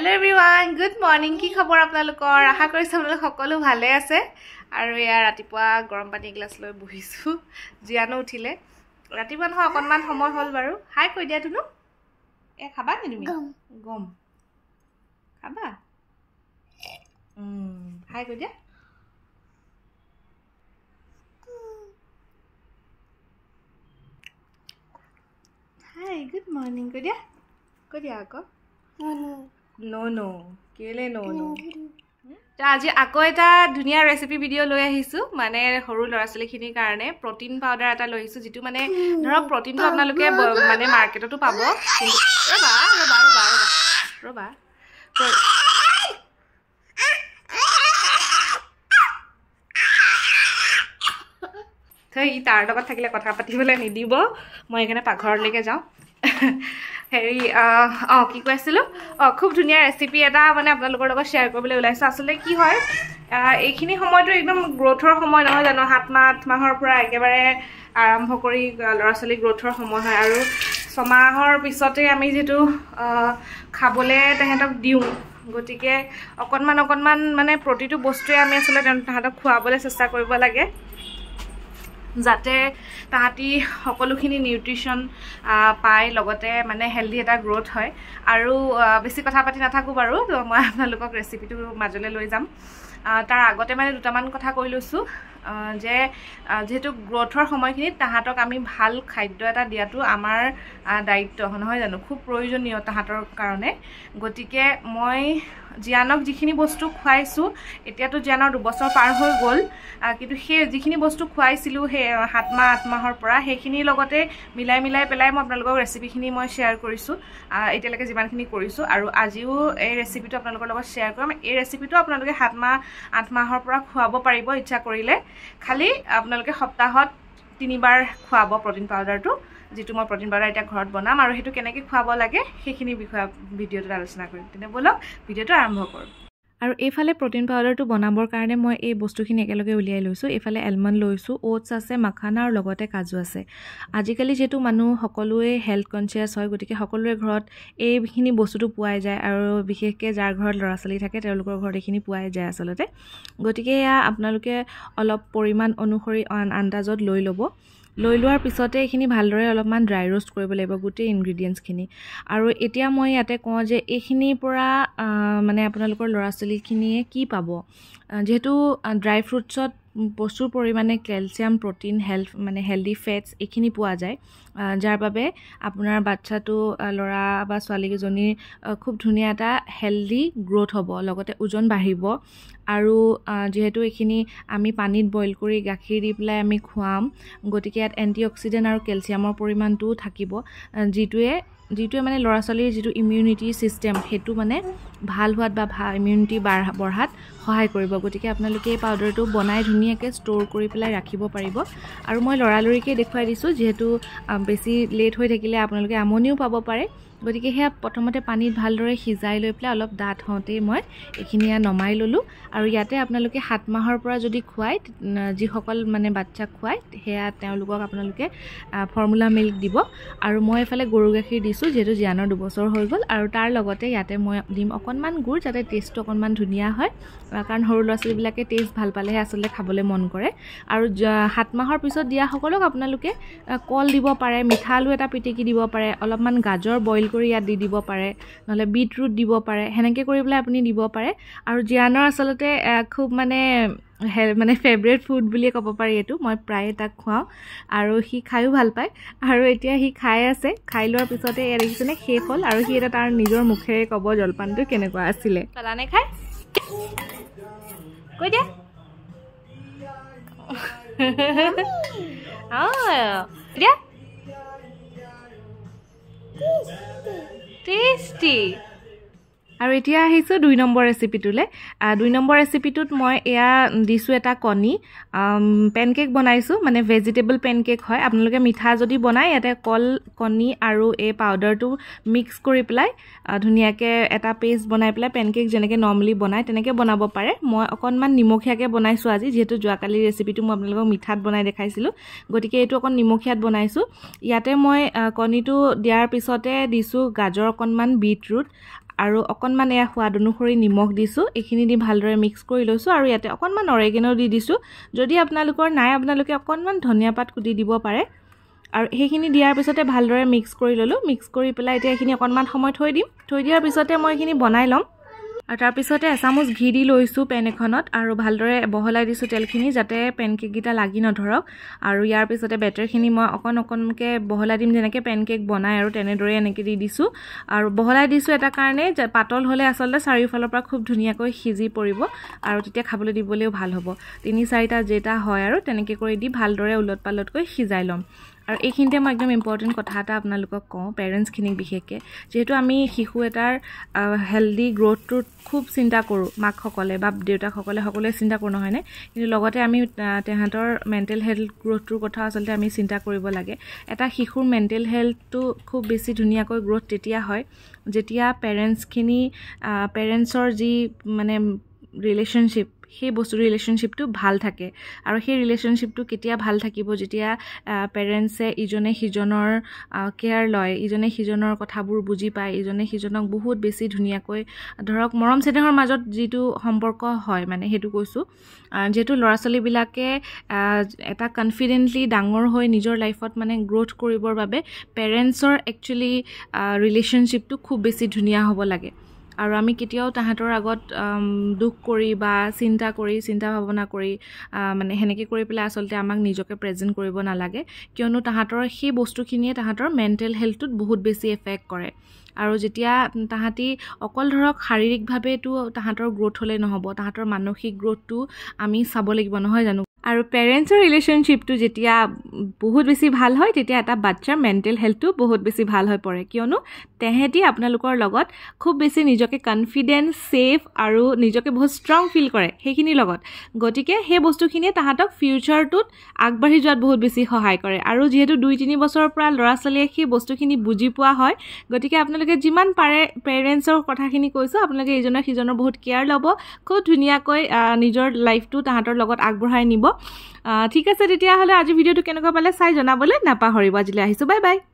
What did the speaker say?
Hello' every good morning কি খবৰ আপোনালোকৰ আশা কৰিছোঁ আপোনালোক সকলো ভালেই আছে আৰু এয়া ৰাতিপুৱা গৰম পানী এগিলাচ লৈ বহিছোঁ জীয়ানো উঠিলে ৰাতিপুৱা নহয় অকণমান সময় হ'ল বাৰু হাই কৈ দিয়া তুনো এ খাবা নি তুমি গম খাবা হাই কৈ দিয়া হাই গুড মৰ্ণিং কৈ দিয়া কৈ দিয়া আকৌ নো নো কেলে নো নো আজি আকৌ এটা ধুনীয়া ৰেচিপি ভিডিঅ' লৈ আহিছোঁ মানে সৰু ল'ৰা ছোৱালীখিনিৰ কাৰণে প্ৰটিন পাউডাৰ এটা লৈ আহিছোঁ যিটো মানে ধৰক প্ৰটিনটো আপোনালোকে মানে মাৰ্কেটতো পাব ৰ'বা ই তাৰ লগত থাকিলে কথা পাতিবলৈ নিদিব মই সেইকাৰণে পাকঘৰলৈকে যাওঁ হেৰি অঁ কি কৈ আছিলোঁ অঁ খুব ধুনীয়া ৰেচিপি এটা মানে আপোনালোকৰ লগত শ্বেয়াৰ কৰিবলৈ ওলাইছোঁ আচলতে কি হয় এইখিনি সময়টো একদম গ্ৰ'থৰ সময় নহয় জানো সাত মাহ আঠ মাহৰ পৰা একেবাৰে আৰম্ভ কৰি ল'ৰা ছোৱালী গ্ৰ'থৰ সময় হয় আৰু ছমাহৰ পিছতে আমি যিটো খাবলৈ তেহেঁতক দিওঁ গতিকে অকণমান অকণমান মানে প্ৰতিটো বস্তুৱে আমি আচলতে তাহাঁতক খোৱাবলৈ চেষ্টা কৰিব লাগে যাতে তাহাঁতি সকলোখিনি নিউট্ৰিশ্যন পায় লগতে মানে হেল্ডি এটা গ্ৰ'থ হয় আৰু বেছি কথা পাতি নাথাকোঁ বাৰু মই আপোনালোকক ৰেচিপিটো মাজলৈ লৈ যাম তাৰ আগতে মানে দুটামান কথা কৈ লৈছোঁ যে যিহেতু গ্ৰ'থৰ সময়খিনিত তাহাঁতক আমি ভাল খাদ্য এটা দিয়াটো আমাৰ দায়িত্ব নহয় জানো খুব প্ৰয়োজনীয় তাহাঁতৰ কাৰণে গতিকে মই জীয়ানক যিখিনি বস্তু খুৱাইছোঁ এতিয়াতো জীয়ানৰ দুবছৰ পাৰ হৈ গ'ল কিন্তু সেই যিখিনি বস্তু খুৱাইছিলোঁ সেই সাত মাহ আঠ মাহৰ পৰা সেইখিনিৰ লগতে মিলাই মিলাই পেলাই মই আপোনালোকক ৰেচিপিখিনি মই শ্বেয়াৰ কৰিছোঁ এতিয়ালৈকে যিমানখিনি কৰিছোঁ আৰু আজিও এই ৰেচিপিটো আপোনালোকৰ লগত শ্বেয়াৰ কৰিম এই ৰেচিপিটো আপোনালোকে সাত মাহ আঠ মাহৰ পৰা খুৱাব পাৰিব ইচ্ছা কৰিলে খালি আপোনালোকে সপ্তাহত তিনিবাৰ খুৱাব প্ৰটিন পাউদাৰটো যিটো মই প্ৰটিন পাউডাৰ এতিয়া ঘৰত বনাম আৰু সেইটো কেনেকৈ খুৱাব লাগে সেইখিনি বিষয়ে ভিডিঅ'টোত আলোচনা কৰিম তেনে বলক ভিডিঅ'টো আৰম্ভ কৰোঁ আৰু এইফালে প্ৰটিন পাউডাৰটো বনাবৰ কাৰণে মই এই বস্তুখিনি একেলগে উলিয়াই লৈছোঁ এইফালে এলমণ্ড লৈছোঁ অ'টছ আছে মাখানা আৰু লগতে কাজু আছে আজিকালি যিহেতু মানুহ সকলোৱে হেল্থ কনচিয়াছ হয় গতিকে সকলোৰে ঘৰত এইখিনি বস্তুটো পোৱাই যায় আৰু বিশেষকৈ যাৰ ঘৰত ল'ৰা ছোৱালী থাকে তেওঁলোকৰ ঘৰত এইখিনি পোৱাই যায় আচলতে গতিকে এয়া আপোনালোকে অলপ পৰিমাণ অনুসৰি আন্দাজত লৈ ল'ব লৈ লোৱাৰ পিছতে এইখিনি ভালদৰে অলপমান ড্ৰাই ৰোষ্ট কৰিব লাগিব গোটেই ইনগ্ৰিডিয়েণ্টছখিনি আৰু এতিয়া মই ইয়াতে কওঁ যে এইখিনিৰ পৰা মানে আপোনালোকৰ ল'ৰা ছোৱালীখিনিয়ে কি পাব যিহেতু ড্ৰাই ফ্ৰুটছত প্ৰচুৰ পৰিমাণে কেলছিয়াম প্ৰটিন হেল্থ মানে হেল্ডি ফেটছ এইখিনি পোৱা যায় যাৰ বাবে আপোনাৰ বাচ্ছাটো ল'ৰা বা ছোৱালীকেইজনীৰ খুব ধুনীয়া এটা হেল্ডি গ্ৰ'থ হ'ব লগতে ওজন বাঢ়িব আৰু যিহেতু এইখিনি আমি পানীত বইল কৰি গাখীৰ দি পেলাই আমি খুৱাম গতিকে ইয়াত এণ্টি অক্সিডেণ্ট আৰু কেলছিয়ামৰ পৰিমাণটোও থাকিব যিটোৱে যিটোৱে মানে ল'ৰা ছোৱালীৰ যিটো ইমিউনিটি ছিষ্টেম সেইটো মানে ভাল হোৱাত বা ভাল ইমিউনিটি বাঢ়া বঢ়াত সহায় কৰিব গতিকে আপোনালোকে এই পাউদাৰটো বনাই ধুনীয়াকৈ ষ্ট'ৰ কৰি পেলাই ৰাখিব পাৰিব আৰু মই লৰালৰিকৈ দেখুৱাই দিছোঁ যিহেতু বেছি লেট হৈ থাকিলে আপোনালোকে আমনিও পাব পাৰে গতিকে সেয়া প্ৰথমতে পানীত ভালদৰে সিজাই লৈ পেলাই অলপ ডাঠ হওঁতেই মই এইখিনি নমাই ল'লোঁ আৰু ইয়াতে আপোনালোকে সাত মাহৰ পৰা যদি খুৱায় যিসকল মানে বাচ্ছাক খুৱায় সেয়া তেওঁলোকক আপোনালোকে ফৰ্মুলা মিল্ক দিব আৰু মই এফালে গৰু গাখীৰ দিছোঁ যিহেতু জীয়ানৰ দুবছৰ হৈ গ'ল আৰু তাৰ লগতে ইয়াতে মই দিম অকণমান গুড় যাতে টেষ্টটো অকণমান ধুনীয়া হয় কাৰণ সৰু ল'ৰা ছোৱালীবিলাকে টেষ্ট ভাল পালেহে আচলতে খাবলৈ মন কৰে আৰু সাত মাহৰ পিছত দিয়াসকলক আপোনালোকে কল দিব পাৰে মিঠা আলু এটা পিটিকি দিব পাৰে অলপমান গাজৰ বইল কৰি ইয়াত দি দিব পাৰে নহ'লে বিটৰুট দিব পাৰে সেনেকৈ কৰি পেলাই আপুনি দিব পাৰে আৰু জীয়ানৰ আচলতে খুব মানে মানে ফেভৰেট ফুড বুলিয়ে ক'ব পাৰি এইটো মই প্ৰায়ে তাক খুৱাওঁ আৰু সি খায়ো ভাল পায় আৰু এতিয়া সি খাই আছে খাই লোৱাৰ পিছতে ইয়াত দেখিছেনে শেষ হ'ল আৰু সি এতিয়া তাৰ নিজৰ মুখেৰে ক'ব জলপানটো কেনেকুৱা আছিলে চলানে খাই কৈ দিয়া অঁ দিয়া tasty. আৰু এতিয়া আহিছোঁ দুই নম্বৰ ৰেচিপিটোলৈ দুই নম্বৰ ৰেচিপিটোত মই এয়া দিছোঁ এটা কণী পেন কেক বনাইছোঁ মানে ভেজিটেবল পেন কেক হয় আপোনালোকে মিঠা যদি বনায় ইয়াতে কল কণী আৰু এই পাউডাৰটো মিক্স কৰি পেলাই ধুনীয়াকৈ এটা পেষ্ট বনাই পেলাই পেন কেক যেনেকৈ নৰ্মেলি বনায় তেনেকৈ বনাব পাৰে মই অকণমান নিমখীয়াকৈ বনাইছোঁ আজি যিহেতু যোৱাকালি ৰেচিপিটো মই আপোনালোকক মিঠাত বনাই দেখাইছিলোঁ গতিকে এইটো অকণ নিমখীয়াত বনাইছোঁ ইয়াতে মই কণীটো দিয়াৰ পিছতে দিছোঁ গাজৰ অকণমান বিটৰুট আৰু অকণমান এয়া সোৱাদ অনুসৰি নিমখ দিছোঁ এইখিনি দি ভালদৰে মিক্স কৰি লৈছোঁ আৰু ইয়াতে অকণমান নৰেগেনো দি দিছোঁ যদি আপোনালোকৰ নাই আপোনালোকে অকণমান ধনিয়া পাত কুটি দিব পাৰে আৰু সেইখিনি দিয়াৰ পিছতে ভালদৰে মিক্স কৰি ল'লোঁ মিক্স কৰি পেলাই এতিয়া এইখিনি অকণমান সময় থৈ দিম থৈ দিয়াৰ পিছতে মই এইখিনি বনাই ল'ম আৰু তাৰপিছতে এচামুচ ঘি দি লৈছোঁ পেন এখনত আৰু ভালদৰে বহলাই দিছোঁ তেলখিনি যাতে পেন পেনকেককেইটা লাগি নধৰক আৰু ইয়াৰ পিছতে বেটাৰখিনি মই অকণ অকণকৈ বহলাই দিম যেনেকৈ পেন কেক বনায় আৰু তেনেদৰে এনেকৈ দি দিছোঁ আৰু বহলাই দিছোঁ এটা কাৰণে পাতল হ'লে আচলতে চাৰিওফালৰ পৰা খুব ধুনীয়াকৈ সিজি পৰিব আৰু তেতিয়া খাবলৈ দিবলৈও ভাল হ'ব তিনি চাৰিটা যেতিয়া হয় আৰু তেনেকৈ কৰি দি ভালদৰে ওলট পালটকৈ সিজাই ল'ম আৰু এইখিনিতে মই একদম ইম্পৰ্টেণ্ট কথা এটা আপোনালোকক কওঁ পেৰেণ্টছখিনিক বিশেষকৈ যিহেতু আমি শিশু এটাৰ হেল্ডি গ্ৰ'থটোত খুব চিন্তা কৰোঁ মাকসকলে বা দেউতাকসকলে সকলোৱে চিন্তা কৰোঁ নহয়নে কিন্তু লগতে আমি তেহেঁতৰ মেণ্টেল হেল্থ গ্ৰ'থটোৰ কথা আচলতে আমি চিন্তা কৰিব লাগে এটা শিশুৰ মেণ্টেল হেল্থটো খুব বেছি ধুনীয়াকৈ গ্ৰ'থ তেতিয়া হয় যেতিয়া পেৰেণ্টছখিনি পেৰেণ্টছৰ যি মানে ৰিলেশ্যনশ্বিপ সেই বস্তু ৰিলেশ্যনশ্বিপটো ভাল থাকে আৰু সেই ৰিলেশ্যনশ্বিপটো কেতিয়া ভাল থাকিব যেতিয়া পেৰেণ্টছে ইজনে সিজনৰ কেয়াৰ লয় ইজনে সিজনৰ কথাবোৰ বুজি পায় ইজনে সিজনক বহুত বেছি ধুনীয়াকৈ ধৰক মৰম চেনেহৰ মাজত যিটো সম্পৰ্ক হয় মানে সেইটো কৈছোঁ যিহেতু ল'ৰা ছোৱালীবিলাকে এটা কনফিডেণ্টলি ডাঙৰ হৈ নিজৰ লাইফত মানে গ্ৰ'থ কৰিবৰ বাবে পেৰেণ্টছৰ একচুৱেলি ৰিলেশ্যনশ্বিপটো খুব বেছি ধুনীয়া হ'ব লাগে আৰু আমি কেতিয়াও তাহাঁতৰ আগত দুখ কৰি বা চিন্তা কৰি চিন্তা ভাৱনা কৰি মানে সেনেকৈ কৰি পেলাই আচলতে আমাক নিজকে প্ৰেজেণ্ট কৰিব নালাগে কিয়নো তাহাঁতৰ সেই বস্তুখিনিয়ে তাহাঁতৰ মেণ্টেল হেল্থটোত বহুত বেছি এফেক্ট কৰে আৰু যেতিয়া তাহাঁতি অকল ধৰক শাৰীৰিকভাৱেতো তাহাঁতৰ গ্ৰ'থ হ'লে নহ'ব তাহাঁতৰ মানসিক গ্ৰ'থটো আমি চাব লাগিব নহয় জানো আৰু পেৰেণ্টছৰ ৰিলেশ্যনশ্বিপটো যেতিয়া বহুত বেছি ভাল হয় তেতিয়া এটা বাচ্চাৰ মেণ্টেল হেল্থটো বহুত বেছি ভাল হৈ পৰে কিয়নো তেহেঁতি আপোনালোকৰ লগত খুব বেছি নিজকে কনফিডেণ্ট ছেফ আৰু নিজকে বহুত ষ্ট্ৰং ফিল কৰে সেইখিনিৰ লগত গতিকে সেই বস্তুখিনিয়ে তাহাঁতক ফিউচাৰটোত আগবাঢ়ি যোৱাত বহুত বেছি সহায় কৰে আৰু যিহেতু দুই তিনি বছৰৰ পৰা ল'ৰা ছোৱালীয়ে সেই বস্তুখিনি বুজি পোৱা হয় গতিকে আপোনালোকে যিমান পাৰে পেৰেণ্টছৰ কথাখিনি কৈছোঁ আপোনালোকে ইজনে সিজনৰ বহুত কেয়াৰ ল'ব খুব ধুনীয়াকৈ নিজৰ লাইফটো তাহাঁতৰ লগত আগবঢ়াই নিব ঠিক আছে তেতিয়াহ'লে আজি ভিডিঅ'টো কেনেকুৱা পালে চাই জনাবলৈ নাপাহৰিব আজিলৈ আহিছোঁ বাই বাই